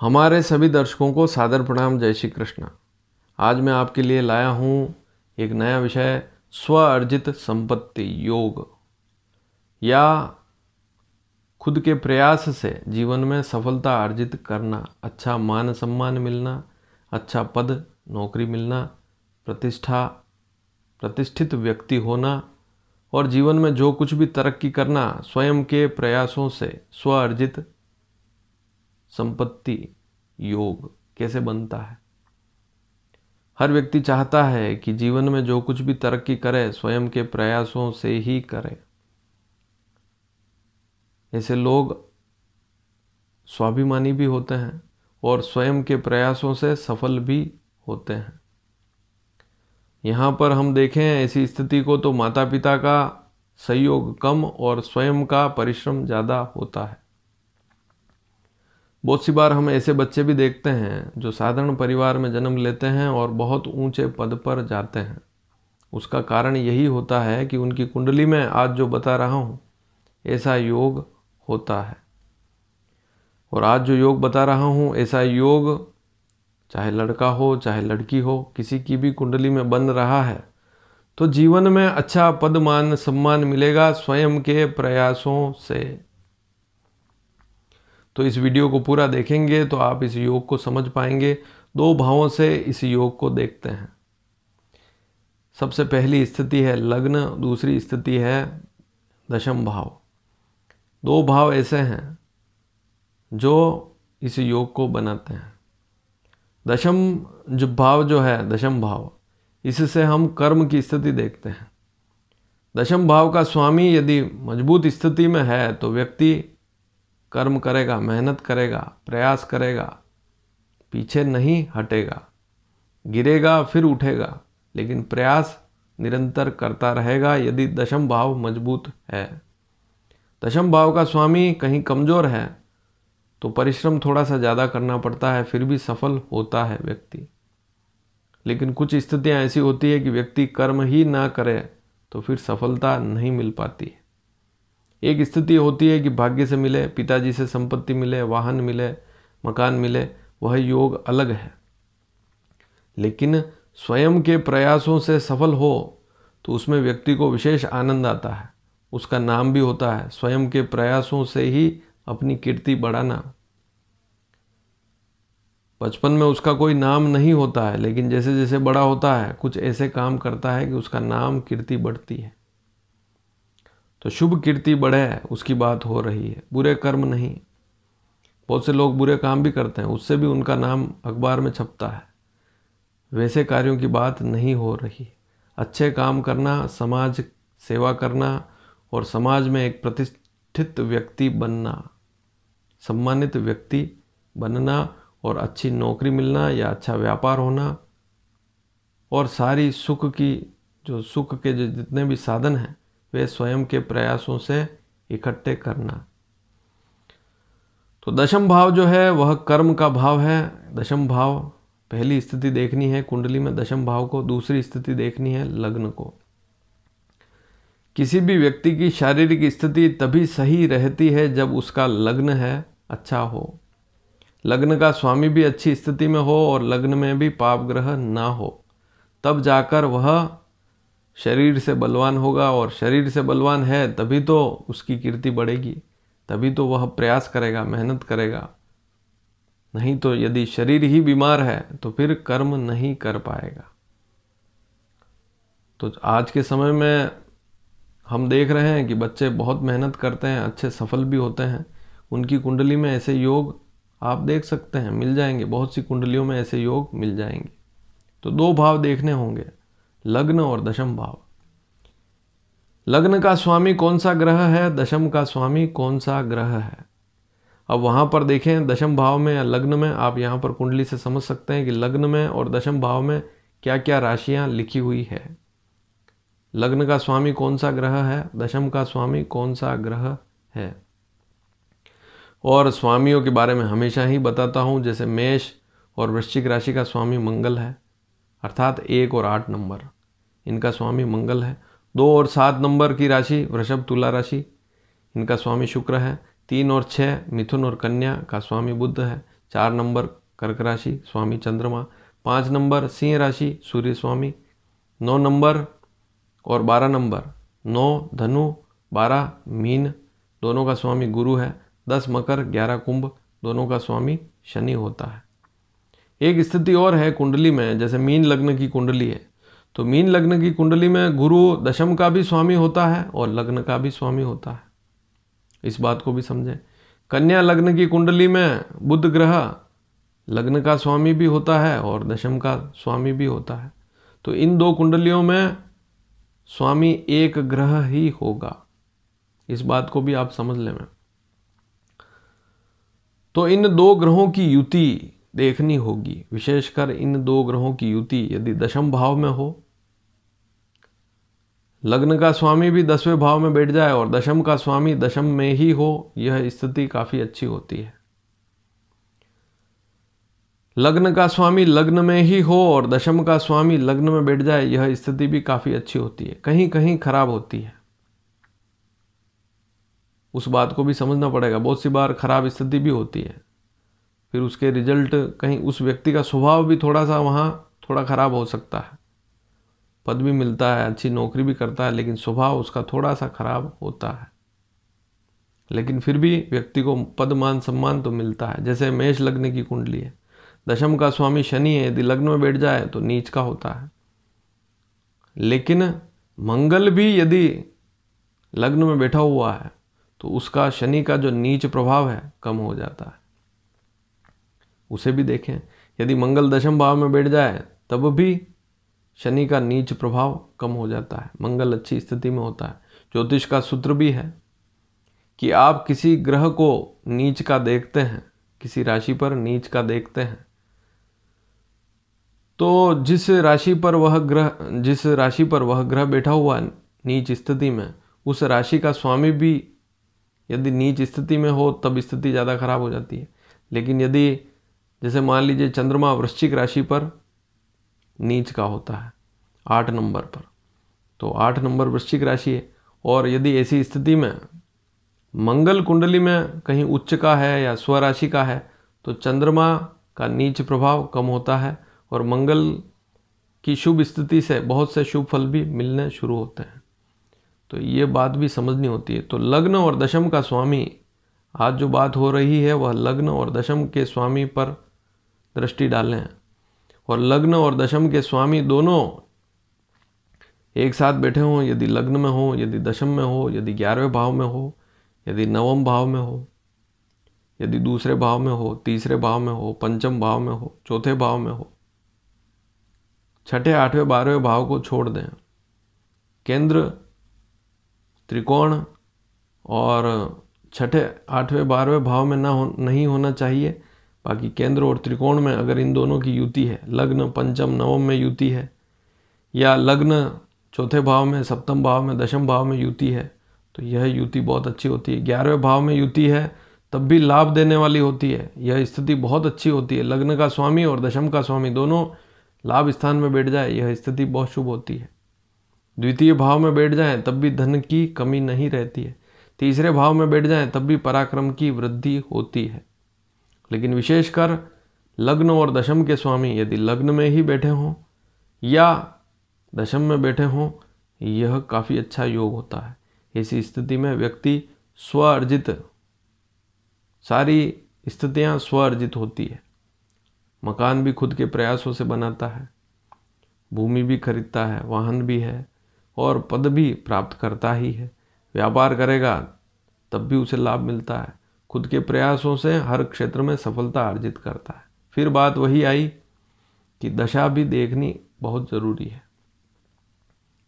हमारे सभी दर्शकों को सादर प्रणाम जय श्री कृष्ण आज मैं आपके लिए लाया हूँ एक नया विषय स्व अर्जित संपत्ति योग या खुद के प्रयास से जीवन में सफलता अर्जित करना अच्छा मान सम्मान मिलना अच्छा पद नौकरी मिलना प्रतिष्ठा प्रतिष्ठित व्यक्ति होना और जीवन में जो कुछ भी तरक्की करना स्वयं के प्रयासों से स्व अर्जित संपत्ति योग कैसे बनता है हर व्यक्ति चाहता है कि जीवन में जो कुछ भी तरक्की करे स्वयं के प्रयासों से ही करे ऐसे लोग स्वाभिमानी भी होते हैं और स्वयं के प्रयासों से सफल भी होते हैं यहाँ पर हम देखें ऐसी स्थिति को तो माता पिता का सहयोग कम और स्वयं का परिश्रम ज़्यादा होता है बहुत सी बार हम ऐसे बच्चे भी देखते हैं जो साधारण परिवार में जन्म लेते हैं और बहुत ऊंचे पद पर जाते हैं उसका कारण यही होता है कि उनकी कुंडली में आज जो बता रहा हूँ ऐसा योग होता है और आज जो योग बता रहा हूँ ऐसा योग चाहे लड़का हो चाहे लड़की हो किसी की भी कुंडली में बन रहा है तो जीवन में अच्छा पद मान सम्मान मिलेगा स्वयं के प्रयासों से तो इस वीडियो को पूरा देखेंगे तो आप इस योग को समझ पाएंगे दो भावों से इस योग को देखते हैं सबसे पहली स्थिति है लग्न दूसरी स्थिति है दशम भाव दो भाव ऐसे हैं जो इस योग को बनाते हैं दशम जो भाव जो है दशम भाव इससे हम कर्म की स्थिति देखते हैं दशम भाव का स्वामी यदि मजबूत स्थिति में है तो व्यक्ति कर्म करेगा मेहनत करेगा प्रयास करेगा पीछे नहीं हटेगा गिरेगा फिर उठेगा लेकिन प्रयास निरंतर करता रहेगा यदि दशम भाव मजबूत है दशम भाव का स्वामी कहीं कमज़ोर है तो परिश्रम थोड़ा सा ज़्यादा करना पड़ता है फिर भी सफल होता है व्यक्ति लेकिन कुछ स्थितियाँ ऐसी होती है कि व्यक्ति कर्म ही ना करे तो फिर सफलता नहीं मिल पाती है एक स्थिति होती है कि भाग्य से मिले पिताजी से संपत्ति मिले वाहन मिले मकान मिले वह योग अलग है लेकिन स्वयं के प्रयासों से सफल हो तो उसमें व्यक्ति को विशेष आनंद आता है उसका नाम भी होता है स्वयं के प्रयासों से ही अपनी कीर्ति बढ़ाना बचपन में उसका कोई नाम नहीं होता है लेकिन जैसे जैसे बड़ा होता है कुछ ऐसे काम करता है कि उसका नाम कीर्ति बढ़ती है तो शुभ कीर्ति बढ़े उसकी बात हो रही है बुरे कर्म नहीं बहुत से लोग बुरे काम भी करते हैं उससे भी उनका नाम अखबार में छपता है वैसे कार्यों की बात नहीं हो रही अच्छे काम करना समाज सेवा करना और समाज में एक प्रतिष्ठित व्यक्ति बनना सम्मानित व्यक्ति बनना और अच्छी नौकरी मिलना या अच्छा व्यापार होना और सारी सुख की जो सुख के जो जितने भी साधन हैं वे स्वयं के प्रयासों से इकट्ठे करना तो दशम भाव जो है वह कर्म का भाव है दशम भाव पहली स्थिति देखनी है कुंडली में दशम भाव को दूसरी स्थिति देखनी है लग्न को किसी भी व्यक्ति की शारीरिक स्थिति तभी सही रहती है जब उसका लग्न है अच्छा हो लग्न का स्वामी भी अच्छी स्थिति में हो और लग्न में भी पाप ग्रह ना हो तब जाकर वह शरीर से बलवान होगा और शरीर से बलवान है तभी तो उसकी कीर्ति बढ़ेगी तभी तो वह प्रयास करेगा मेहनत करेगा नहीं तो यदि शरीर ही बीमार है तो फिर कर्म नहीं कर पाएगा तो आज के समय में हम देख रहे हैं कि बच्चे बहुत मेहनत करते हैं अच्छे सफल भी होते हैं उनकी कुंडली में ऐसे योग आप देख सकते हैं मिल जाएंगे बहुत सी कुंडलियों में ऐसे योग मिल जाएंगे तो दो भाव देखने होंगे लग्न और दशम भाव लग्न का स्वामी कौन सा ग्रह है दशम का स्वामी कौन सा ग्रह है अब वहां पर देखें दशम भाव में या लग्न में आप यहां पर कुंडली से समझ सकते हैं कि लग्न में और दशम भाव में क्या क्या राशियां लिखी हुई है लग्न का स्वामी कौन सा ग्रह है दशम का स्वामी कौन सा ग्रह है और स्वामियों के बारे में हमेशा ही बताता हूं जैसे मेष और वृश्चिक राशि का स्वामी मंगल है अर्थात एक और आठ नंबर इनका स्वामी मंगल है दो और सात नंबर की राशि वृषभ तुला राशि इनका स्वामी शुक्र है तीन और छः मिथुन और कन्या का स्वामी बुद्ध है चार नंबर कर्क राशि स्वामी चंद्रमा पाँच नंबर सिंह राशि सूर्य स्वामी नौ नंबर और बारह नंबर नौ धनु बारह मीन दोनों का स्वामी गुरु है दस मकर ग्यारह कुंभ दोनों का स्वामी शनि होता है एक स्थिति और है कुंडली में जैसे मीन लग्न की कुंडली है तो मीन लग्न की कुंडली में गुरु दशम का भी स्वामी होता है और लग्न का भी स्वामी होता है इस बात को भी समझें कन्या लग्न की कुंडली में बुध ग्रह लग्न का स्वामी भी होता है और दशम का स्वामी भी होता है तो इन दो कुंडलियों में स्वामी एक ग्रह ही होगा इस बात को भी आप समझ लें मैं तो इन दो ग्रहों की युति देखनी होगी विशेषकर इन दो ग्रहों की युति यदि दशम भाव में हो लग्न का स्वामी भी दसवें भाव में बैठ जाए और दशम का स्वामी दशम में ही हो यह स्थिति काफ़ी अच्छी होती है लग्न का स्वामी लग्न में ही हो और दशम का स्वामी लग्न में बैठ जाए यह स्थिति भी काफ़ी अच्छी होती है कहीं कहीं खराब होती है उस बात को भी समझना पड़ेगा बहुत सी बार खराब स्थिति भी होती है फिर उसके रिजल्ट कहीं उस व्यक्ति का स्वभाव भी थोड़ा सा वहाँ थोड़ा खराब हो सकता है पद भी मिलता है अच्छी नौकरी भी करता है लेकिन स्वभाव उसका थोड़ा सा खराब होता है लेकिन फिर भी व्यक्ति को पद मान सम्मान तो मिलता है जैसे मेष लग्न की कुंडली है दशम का स्वामी शनि है यदि लग्न में बैठ जाए तो नीच का होता है लेकिन मंगल भी यदि लग्न में बैठा हुआ है तो उसका शनि का जो नीच प्रभाव है कम हो जाता है उसे भी देखें यदि मंगल दशम भाव में बैठ जाए तब भी शनि का नीच प्रभाव कम हो जाता है मंगल अच्छी स्थिति में होता है ज्योतिष का सूत्र भी है कि आप किसी ग्रह को नीच का देखते हैं किसी राशि पर नीच का देखते हैं तो जिस राशि पर वह ग्रह जिस राशि पर वह ग्रह बैठा हुआ नीच स्थिति में उस राशि का स्वामी भी यदि नीच स्थिति में हो तब स्थिति ज़्यादा खराब हो जाती है लेकिन यदि जैसे मान लीजिए चंद्रमा वृश्चिक राशि पर नीच का होता है आठ नंबर पर तो आठ नंबर वृश्चिक राशि है और यदि ऐसी स्थिति में मंगल कुंडली में कहीं उच्च का है या स्वराशि का है तो चंद्रमा का नीच प्रभाव कम होता है और मंगल की शुभ स्थिति से बहुत से शुभ फल भी मिलने शुरू होते हैं तो ये बात भी समझनी होती है तो लग्न और दशम का स्वामी आज जो बात हो रही है वह लग्न और दशम के स्वामी पर दृष्टि डालें और लग्न और दशम के स्वामी दोनों एक साथ बैठे हों यदि लग्न में हो यदि दशम में हो यदि ग्यारहवें भाव में हो यदि नवम भाव में हो यदि दूसरे भाव में हो तीसरे भाव में हो पंचम भाव में हो चौथे भाव में हो छठे आठवें बारहवें भाव को छोड़ दें केंद्र त्रिकोण और छठे आठवें बारहवें भाव में ना हो नहीं होना चाहिए बाकी केंद्र और त्रिकोण में अगर इन दोनों की युति है लग्न पंचम नवम में युति है या लग्न चौथे भाव में सप्तम भाव में दशम भाव में युति है तो यह युति बहुत अच्छी होती है ग्यारहवें भाव में युति है तब भी लाभ देने वाली होती है यह स्थिति बहुत अच्छी होती है लग्न का स्वामी और दशम का स्वामी दोनों लाभ स्थान में बैठ जाए यह स्थिति बहुत शुभ होती है द्वितीय भाव में बैठ जाए तब भी धन की कमी नहीं रहती है तीसरे भाव में बैठ जाए तब भी पराक्रम की वृद्धि होती है लेकिन विशेषकर लग्न और दशम के स्वामी यदि लग्न में ही बैठे हों या दशम में बैठे हों यह काफ़ी अच्छा योग होता है ऐसी स्थिति में व्यक्ति स्व अर्जित सारी स्थितियाँ स्व अर्जित होती है मकान भी खुद के प्रयासों से बनाता है भूमि भी खरीदता है वाहन भी है और पद भी प्राप्त करता ही है व्यापार करेगा तब भी उसे लाभ मिलता है खुद के प्रयासों से हर क्षेत्र में सफलता अर्जित करता है फिर बात वही आई कि दशा भी देखनी बहुत ज़रूरी है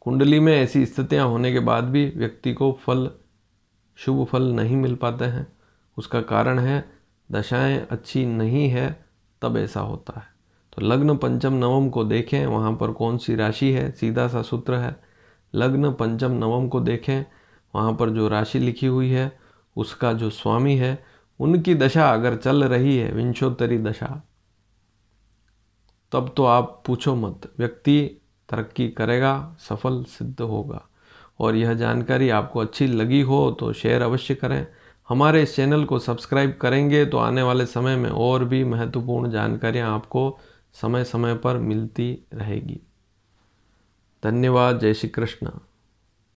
कुंडली में ऐसी स्थितियां होने के बाद भी व्यक्ति को फल शुभ फल नहीं मिल पाते हैं उसका कारण है दशाएं अच्छी नहीं है तब ऐसा होता है तो लग्न पंचम नवम को देखें वहाँ पर कौन सी राशि है सीधा सा सूत्र है लग्न पंचम नवम को देखें वहाँ पर जो राशि लिखी हुई है उसका जो स्वामी है उनकी दशा अगर चल रही है विंशोत्तरी दशा तब तो आप पूछो मत व्यक्ति तरक्की करेगा सफल सिद्ध होगा और यह जानकारी आपको अच्छी लगी हो तो शेयर अवश्य करें हमारे इस चैनल को सब्सक्राइब करेंगे तो आने वाले समय में और भी महत्वपूर्ण जानकारियाँ आपको समय समय पर मिलती रहेगी धन्यवाद जय श्री कृष्ण